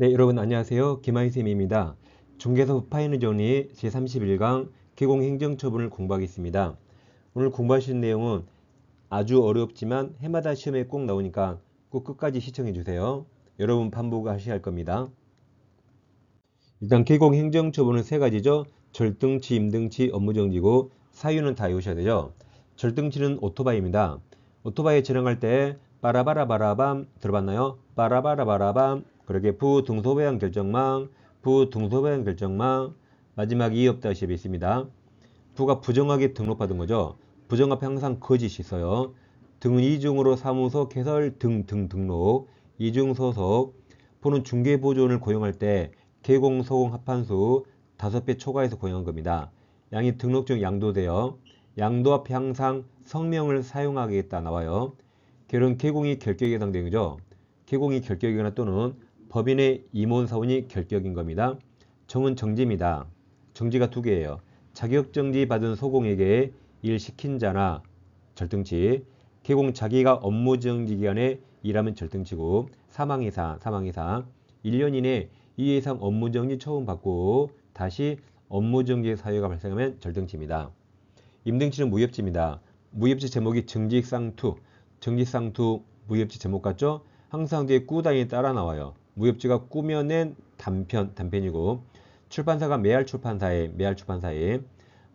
네, 여러분 안녕하세요. 김하희쌤입니다. 중개사 후파이는 전의 제31강 기공행정처분을 공부하겠습니다. 오늘 공부하실 내용은 아주 어렵지만 해마다 시험에 꼭 나오니까 꼭 끝까지 시청해주세요. 여러분 반복하셔야 할 겁니다. 일단 기공행정처분은 세 가지죠. 절등치, 임등치, 업무정지고 사유는 다 외우셔야 되죠. 절등치는 오토바이입니다. 오토바이에 지나갈 때 빠라바라바라밤 들어봤나요? 빠라바라바라밤 그렇게 부등소배양 결정망, 부등소배양 결정망, 마지막 이업 다시 앱이 있습니다. 부가 부정하게 등록받은 거죠. 부정합에 항상 거짓이 있어요. 등은 이중으로 사무소 개설 등등 등록, 이중 소속, 부는 중개 보조원을 고용할 때 개공 소공 합한수 5배 초과해서 고용한 겁니다. 양이 등록 중 양도되어 양도 앞에 항상 성명을 사용하겠다 나와요. 결혼 개공이 결격에 해당되죠. 는거 개공이 결격이거나 또는 법인의 임원사원이 결격인겁니다. 정은 정지입니다. 정지가 두 개예요. 자격정지 받은 소공에게 일 시킨 자나 절등치, 개공 자기가 업무정지 기간에 일하면 절등치고 사망 이상, 사망 이상, 1년 이내 이 이상 업무정지 처음 받고 다시 업무정지 사유가 발생하면 절등치입니다. 임등치는 무협지입니다. 무협지 제목이 정직상투, 정직상투 무협지 제목 같죠? 항상 뒤에 꾸당이 따라 나와요. 무협지가 꾸며낸 단편, 단편이고 출판사가 메알 출판사에, 메알 출판사에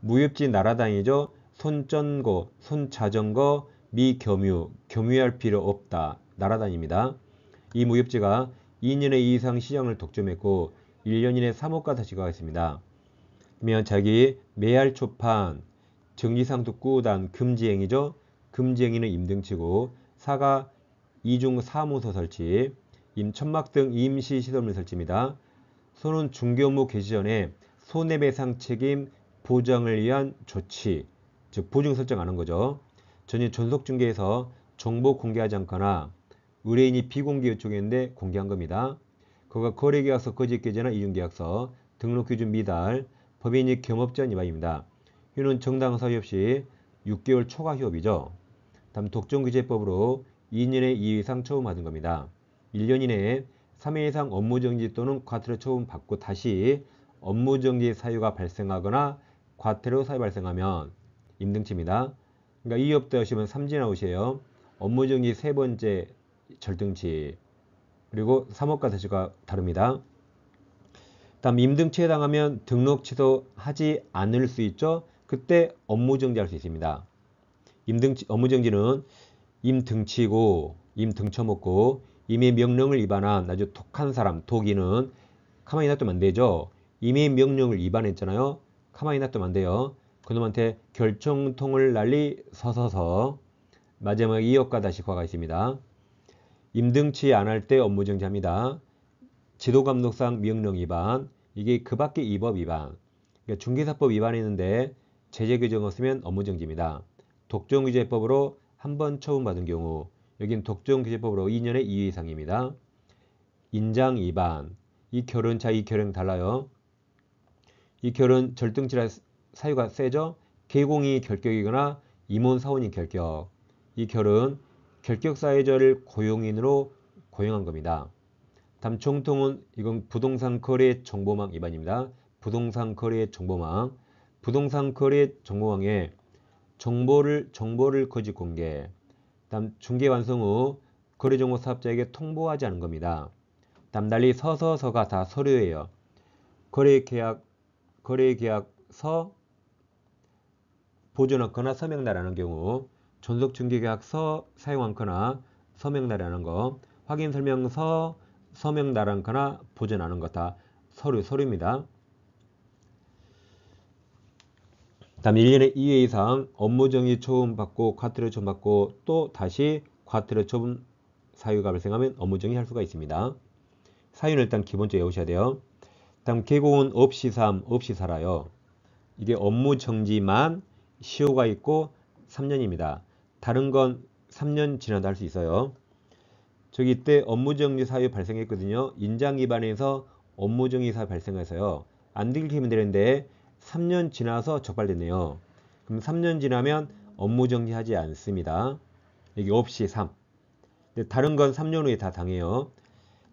무협지 날아다니죠. 손전거, 손자전거, 미겸유, 겸유할 필요 없다. 날아다닙니다. 이 무협지가 2년의 이상 시장을 독점했고 1년이내 3호가 다시 가겠습니다. 그러면 자기 메알 초판, 정지상도구단 금지행이죠. 금지행위는 임등치고 사가 이중 사무소 설치, 임천막 등 임시 시설물 설치입니다. 소는 중개업무 개시 전에 손해배상 책임 보장을 위한 조치, 즉 보증 설정하는 거죠. 전일 전속 중개에서 정보 공개하지 않거나 의뢰인이 비공개 요청했는데 공개한 겁니다. 그가 거래계약서 거짓계좌나 이중계약서 등록기준 미달 법인이 겸업전 위반입니다. 이는 정당 사유 없이 6개월 초과 휴업이죠. 다음 독점규제법으로 2년에 2회 이상 처음받은 겁니다. 1년 이내에 3회 이상 업무정지 또는 과태료 처분받고 다시 업무정지 사유가 발생하거나 과태료 사유 발생하면 임등치입니다. 그러니까 이 업도 하시면 3지 나오세요 업무정지 세 번째 절등치 그리고 3억과 사시가 다릅니다. 다음 임등치에 해 당하면 등록 취소하지 않을 수 있죠. 그때 업무정지할 수 있습니다. 임등치, 업무정지는 임등치고 임등쳐먹고 임의 명령을 위반한 아주 독한 사람, 독이는 가만히 놔두면 안 되죠. 임의 명령을 위반했잖아요. 가만히 놔두면 안 돼요. 그놈한테 결정통을 날리 서서서 마지막 이역과 다시 과가 있습니다. 임등치 안 할 때 업무정지합니다. 지도감독상 명령 위반, 이게 그밖에 위법 위반. 그러니까 중개사법 위반했는데 제재 규정 없으면 업무정지입니다. 독점의제법으로 한 번 처분받은 경우 여긴 독점규제법으로 2년에 2회 이상입니다. 인장 위반. 이결혼차이 결은 달라요. 이결혼 절등치라 사유가 세죠. 개공이 결격이거나 임원 사원이 결격. 이결혼 결격 사유자를 고용인으로 고용한 겁니다. 다음 총통은 이건 부동산 거래 정보망 위반입니다. 부동산 거래 정보망. 부동산 거래 정보망에 정보를 정보를 거짓 공개. 다음 중개 완성 후 거래 종목 사업자에게 통보하지 않은 겁니다. 담달리 서서서가 다 서류예요. 거래 계약 거래 계약서 보존하거나 서명나라는 경우 존속 중개계약서 사용하거나 서명나라는 거 확인 설명서 서명나란거나 보존하는 것다 서류 서류입니다. 다음 1년에 2회 이상 업무정지 처분 받고 과태료 처분 받고 또 다시 과태료 처분 사유가 발생하면 업무정지 할 수가 있습니다. 사유는 일단 기본적으로 외우셔야 돼요. 다음 개공은 없이 삶, 없이 살아요. 이게 업무정지만 시효가 있고 3년입니다. 다른 건 3년 지나도 할 수 있어요. 저기 이때 업무정지 사유 발생했거든요. 인장 기반에서 업무정지 사유 발생해서요. 안 들키면 되는데 3년 지나서 적발됐네요. 그럼 3년 지나면 업무 정지하지 않습니다. 여기 없이 3. 근데 다른 건 3년 후에 다 당해요.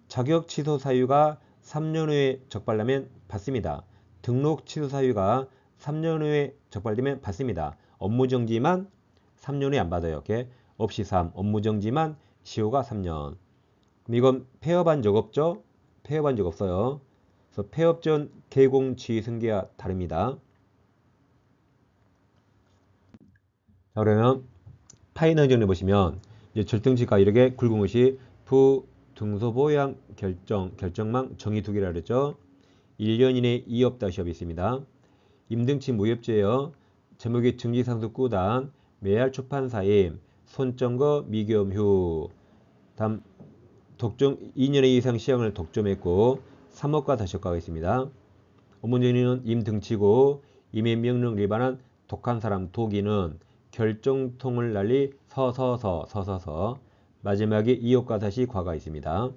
자격 취소 사유가 3년 후에 적발되면 받습니다. 등록 취소 사유가 3년 후에 적발되면 받습니다. 업무 정지만 3년 후에 안 받아요. 이렇게 없이 3. 업무 정지만 시효가 3년. 그럼 이건 폐업한 적 없죠? 폐업한 적 없어요. 그래서 폐업전 개공지 승계와 다릅니다. 자 그러면 파이널전에 보시면 이제 절등지가 이렇게 굵은것이 부 등소보양 결정 결정망 정의 두 개라 그랬죠. 1년 이내 이업 다시 업이 있습니다. 임등치 무협제여 제목이 증기상속구단 매할 초판사임 손정거 미겸휴 다음 독점 2년의 이상 시행을 독점했고 3억과 4억가 있습니다. 어무정리는 임등치고 임의 명령 위반한 독한 사람 독이는 결정통을 날리 서서서 서서서 마지막에 이역과 다시 과가 있습니다.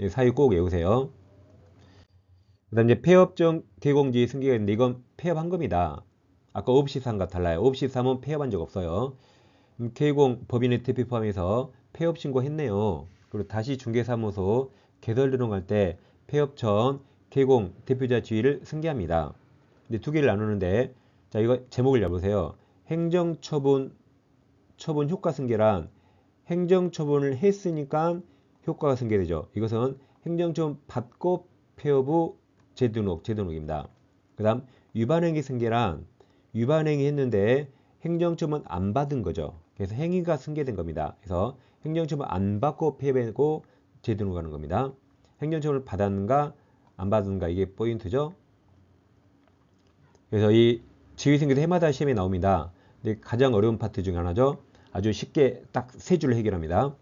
예, 사유 꼭 외우세요. 그 다음 이제 폐업정 개공지 승계가 있는데 이건 폐업한 겁니다. 아까 옵시상과 달라요. 옵시상은 폐업한 적 없어요. 음, 개공 법인의 대표 포함해서 폐업 신고했네요. 그리고 다시 중개사무소 개설노동 할때 폐업천, 개공, 대표자 지위를 승계합니다. 근데 두 개를 나누는데 자 이거 제목을 잡보세요 행정처분 처분 효과 승계란 행정처분을 했으니까 효과가 승계되죠. 이것은 행정처분 받고 폐업 후 재등록, 재등록입니다. 그 다음 위반행위 승계란 위반행위 했는데 행정처분 안 받은 거죠. 그래서 행위가 승계된 겁니다. 그래서 행정처분 안 받고 폐업했고 제대로 가는 겁니다. 행정처분을 받았는가 안 받았는가 이게 포인트죠. 그래서 이 지휘생계도 해마다 시험에 나옵니다. 근데 가장 어려운 파트 중 하나죠. 아주 쉽게 딱 세 줄을 해결합니다.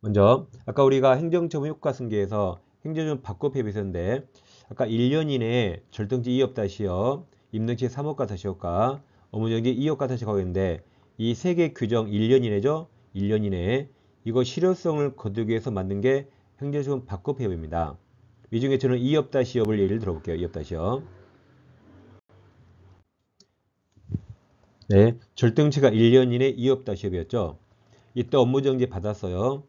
먼저 아까 우리가 행정처분 효과 승계에서 행정처분 바꿔 패 비슷는데 아까 1년 이내에 절등지 2억다 시험, 입능치3억가사 시효과, 업무정지 2억가사 시효과가 있는데 이 세 개 규정 1년 이내죠. 1년 이내에 이거 실효성을 거두기 위해서 만든 게 행정조건 바꿔 폐업입니다. 이 중에 저는 이업다시업을 예를 들어볼게요. 이업다시업. 네, 절등치가 1년 이내 이업다시업이었죠. 이때 업무정지 받았어요.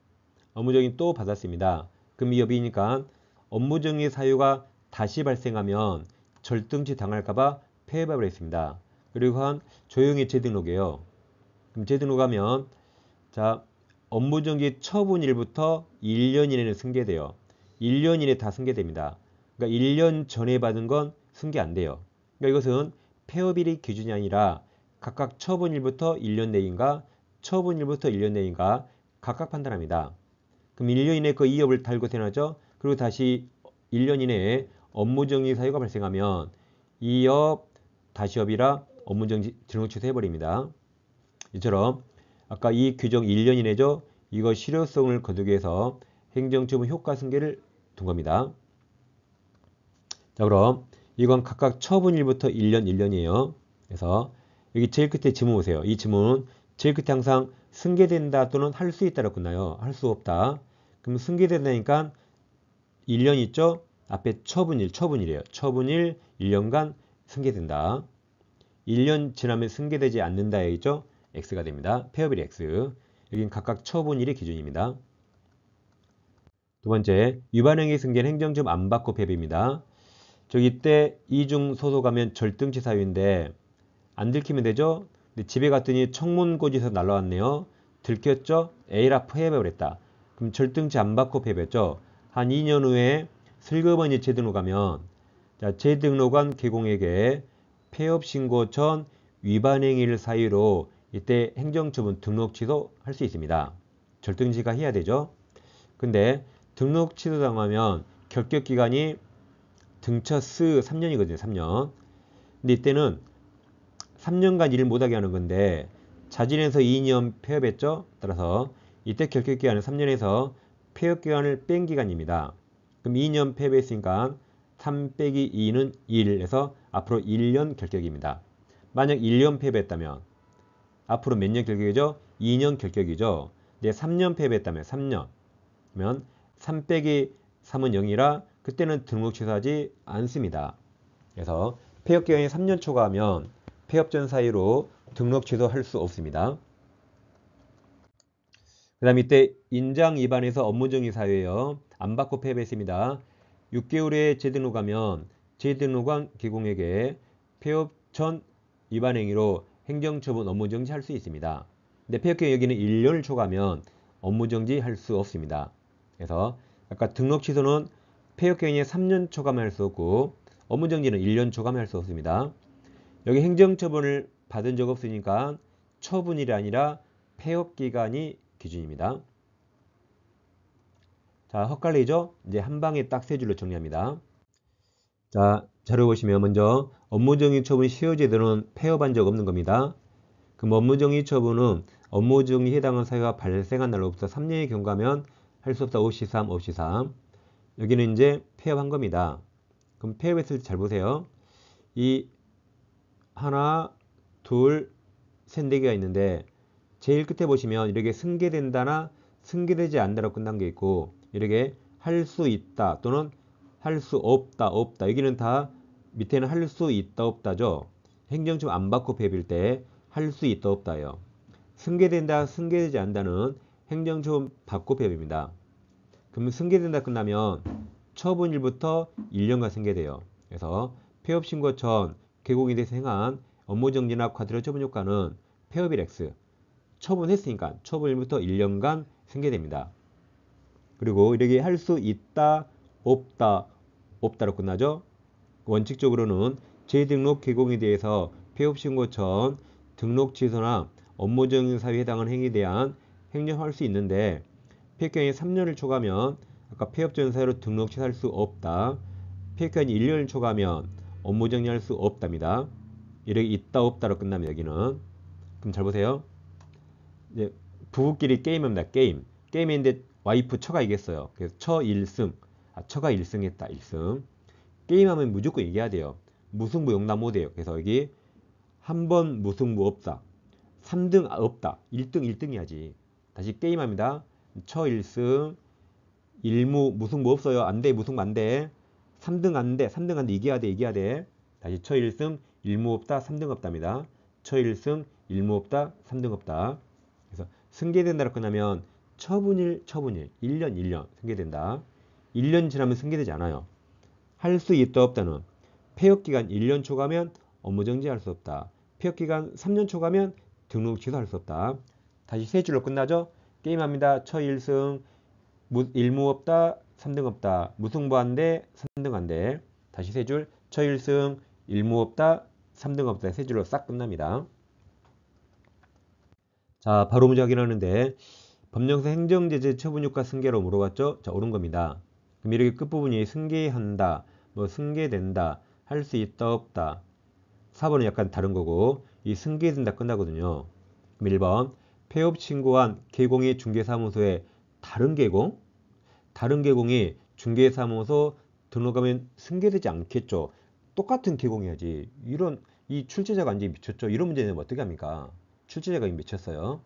업무정지 또 받았습니다. 그럼 이업이니까 업무정지 사유가 다시 발생하면 절등치 당할까봐 폐업을 했습니다. 그리고 한 조용히 재등록이에요. 그럼 재등록하면 자 업무정지 처분일부터 1년 이내는 승계돼요. 1년 이내 다 승계됩니다. 그러니까 1년 전에 받은 건 승계 안 돼요. 그러니까 이것은 폐업일이 기준이 아니라 각각 처분일부터 1년 내인가 처분일부터 1년 내인가 각각 판단합니다. 그럼 1년 이내 그 이업을 달고 태어나죠. 그리고 다시 1년 이내에 업무정지 사유가 발생하면 이업 다시업이라 업무정지 등록 취소해버립니다. 이처럼 아까 이 규정 1년 이내죠. 이거 실효성을 거두기 해서 행정처분 효과 승계를 둔 겁니다. 자 그럼 이건 각각 처분일부터 1년 1년이에요. 그래서 여기 제일 끝에 지문 보세요. 이 지문 은 제일 끝에 항상 승계된다 또는 할 수 있다라고 끝나요. 할 수 없다. 그럼 승계된다니까 1년 있죠? 앞에 처분일, 처분일이에요. 처분일 1년간 승계된다. 1년 지나면 승계되지 않는다 얘기죠? x가 됩니다. 폐업일이 x. 여긴 각각 처분일이 기준입니다. 두 번째, 위반행위 승계는 행정점 안 받고 패업입니다 저기 이때 이중 소소 가면 절등치 사유인데 안 들키면 되죠? 근데 집에 갔더니 청문고지서 날라왔네요. 들켰죠? A라 폐업을 했다. 그럼 절등치 안 받고 패배했죠한 2년 후에 슬그머니 재등록하면 자, 재등록한 개공에게 폐업 신고 전 위반 행위를 사유로 이때 행정처분 등록 취소할 수 있습니다. 절등지가 해야 되죠. 근데 등록 취소당하면 결격기간이 등쳐스 3년이거든요. 3년. 근데 이때는 3년간 일을 못하게 하는 건데 자진해서 2년 폐업했죠. 따라서 이때 결격기간은 3년에서 폐업기간을 뺀 기간입니다. 그럼 2년 폐업했으니까 3 빼기 2는 1에서 앞으로 1년 결격입니다. 만약 1년 폐업했다면 앞으로 몇 년 결격이죠? 2년 결격이죠. 근데 3년 패배했다면 3년. 그러면 3 빼기 3은 0이라 그때는 등록 취소하지 않습니다. 그래서 폐업 기간이 3년 초과하면 폐업 전 사이로 등록 취소할 수 없습니다. 그 다음 이때 인장 위반에서 업무정지 사유예요. 안 받고 패배했습니다. 6개월에 재등록하면 재등록한 기공에게 폐업 전 위반 행위로 행정처분 업무정지 할 수 있습니다. 근데 폐역형 여기는 1년을 초과하면 업무정지 할 수 없습니다. 그래서 아까 등록 취소는 폐역형에 업 3년 초과만 할 수 없고 업무정지는 1년 초과만 할 수 없습니다. 여기 행정처분을 받은 적 없으니까 처분이 아니라 폐업기간이 기준입니다. 자, 헛갈리죠? 이제 한 방에 딱 세 줄로 정리합니다. 자, 자료 보시면 먼저 업무정지 처분 시효제도는 폐업한 적 없는 겁니다. 그럼 업무정지 처분은 업무정지 해당한 사유가 발생한 날로부터 3년이 경과하면 할 수 없다 5시 3 5시 3 여기는 이제 폐업한 겁니다. 그럼 폐업했을 때 잘 보세요. 이 하나 둘셋네 개가 있는데 제일 끝에 보시면 이렇게 승계된다나 승계되지 않다라고 끝난 게 있고 이렇게 할 수 있다 또는 할 수 없다 없다 여기는 다 밑에는 할 수 있다 없다죠. 행정처분 안 받고 배비일 때 할 수 있다 없다요. 승계된다 승계되지 않는다는 행정처분 받고 배비입니다. 그러면 승계된다 끝나면 처분일부터 1년간 승계돼요. 그래서 폐업 신고 전개공이 대해서 행한 업무정지나 과태료 처분 효과는 폐업일 X 처분했으니까 처분일부터 1년간 승계됩니다. 그리고 이렇게 할 수 있다 없다 없다로 끝나죠. 원칙적으로는 재등록 개공에 대해서 폐업신고 전 등록 취소나 업무정인 사유에 해당하는 행위에 대한 행정할 수 있는데 폐업기간이 3년을 초과하면 아까 폐업전 사유로 등록 취소할 수 없다. 폐업기간이 1년을 초과하면 업무 정리할 수 없답니다. 이렇게 있다 없다로 끝납니다. 여기는 그럼 잘 보세요. 이제 부부끼리 게임입니다. 게임. 게임인데 와이프 처가 이겼어요. 그래서 처 1승. 아, 처가 1승했다. 1승. 게임하면 무조건 얘기해야 돼요. 무승부 용납 못해요. 그래서 여기 한 번 무승부 없다. 3등 없다. 1등 1등이야지. 다시 게임합니다. 처1승1무 무승부 없어요. 안 돼. 무승부 안 돼. 3등 안 돼. 3등 안 돼. 이겨야 돼. 이겨야 돼. 다시 처1승1무 없다. 3등 없답니다. 처1승1무 없다. 3등 없다. 그래서 승계된다라고 끝나면 처분일 처분일 1년 1년 승계된다. 1년 지나면 승계되지 않아요. 할수 있다 없다는 폐업기간 1년 초과면 업무정지할 수 없다. 폐업기간 3년 초과면 등록 취소할 수 없다. 다시 세 줄로 끝나죠? 게임합니다. 처 1승 일무 없다 3등 없다 무승부 한데 3등 한데 다시 세줄처 1승 일무 없다 3등 없다 세 줄로 싹 끝납니다. 자 바로 문제 확인하는데 법령상 행정제재 처분효과 승계로 물어봤죠? 자 옳은 겁니다. 그럼 이렇게 끝부분이 승계한다, 뭐 승계된다, 할 수 있다, 없다. 4번은 약간 다른 거고 이 승계된다 끝나거든요. 그럼 1번 폐업 신고한 개공이 중개사무소에 다른 개공? 다른 개공이 중개사무소 등록하면 승계되지 않겠죠. 똑같은 개공해야지. 이런 이 출제자가 완전히 미쳤죠. 이런 문제는 뭐 어떻게 합니까? 출제자가 이 미쳤어요.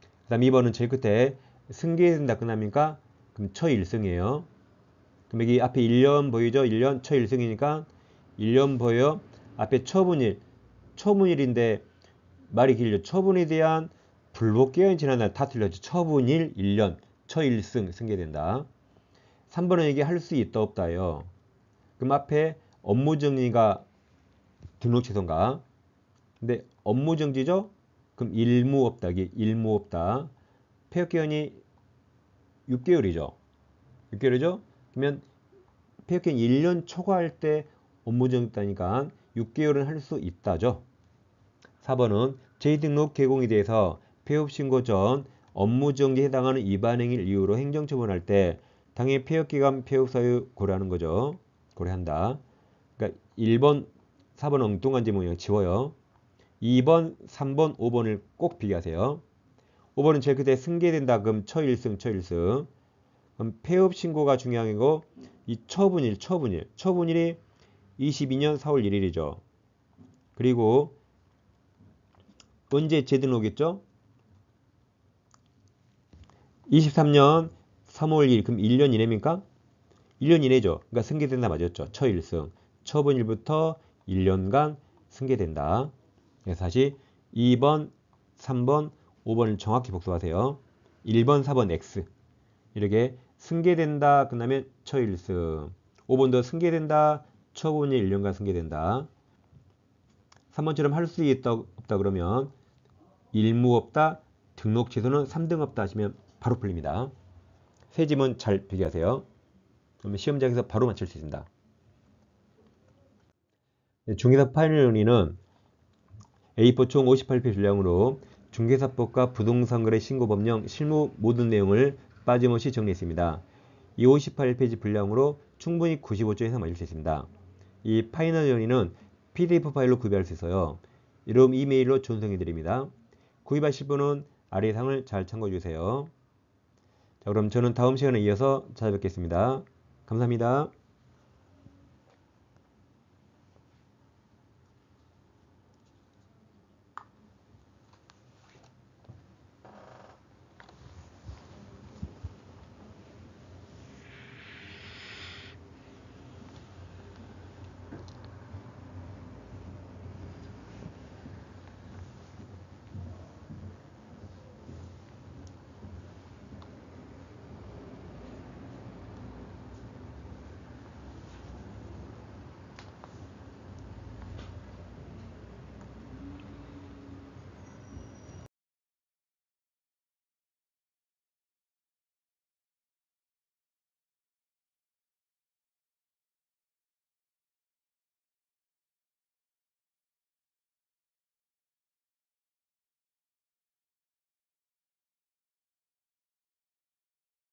미그 다음 2번은 제일 끝에 승계된다 끝납니까? 그럼 처1승이에요 그럼 여기 앞에 1년 보이죠? 1년 처일승이니까 1년 보여. 앞에 처분일, 처분일인데 말이 길죠. 처분에 대한 불복 기한이 지난날 다 틀렸죠. 처분일 1년, 처일승 승계된다. 3번은 이게 할 수 있다 없다요. 그럼 앞에 업무 정리가 등록 취소인가? 근데 업무 정지죠? 그럼 일무 없다기 일무 없다. 폐업 기한이 6개월이죠. 6개월이죠? 그러면 폐역행 1년 초과할 때 업무정지 단위가 6개월은 할 수 있다죠. 4번은 재등록 개공에 대해서 폐업 신고 전 업무정지에 해당하는 위반행위를 이유로 행정처분할 때 당해 폐업기간 폐업사유 고려하는 거죠. 고려한다. 그러니까 1번, 4번 엉뚱한 제목이요. 지워요. 2번, 3번, 5번을 꼭 비교하세요. 5번은 제일 끝에 승계된다. 금처1승처1승 폐업 신고가 중요한거고이 처분일, 처분일, 처분일이 22년 4월 1일이죠. 그리고 언제 재등록했죠? 23년 3월 1일, 그럼 1년 이내입니까? 1년 이내죠. 그러니까 승계된다 맞았죠. 처일승. 처분일부터 1년간 승계된다. 그래서 다시 2번, 3번, 5번을 정확히 복수하세요. 1번, 4번 X. 이렇게 승계된다 그다음에 처일승 5번 더 승계된다 처분이 1년간 승계된다 3번처럼 할 수 있다 없다 그러면 일무 없다 등록 취소는 3등 없다 하시면 바로 풀립니다 세지은잘 비교하세요 그러면 시험장에서 바로 맞출 수 있습니다 네, 중개사 파일 논의는 A4 총 58표 분량으로 중개사법과 부동산거래 신고법령 실무 모든 내용을 빠짐없이 정리했습니다. 258페이지 분량으로 충분히 95조 에서 만들 수 있습니다. 이 파이널 연의는 PDF 파일로 구입할 수 있어요. 이름 이메일로 전송해드립니다. 구입하실 분은 아래상을 잘 참고해주세요. 자, 그럼 저는 다음 시간에 이어서 찾아뵙겠습니다. 감사합니다.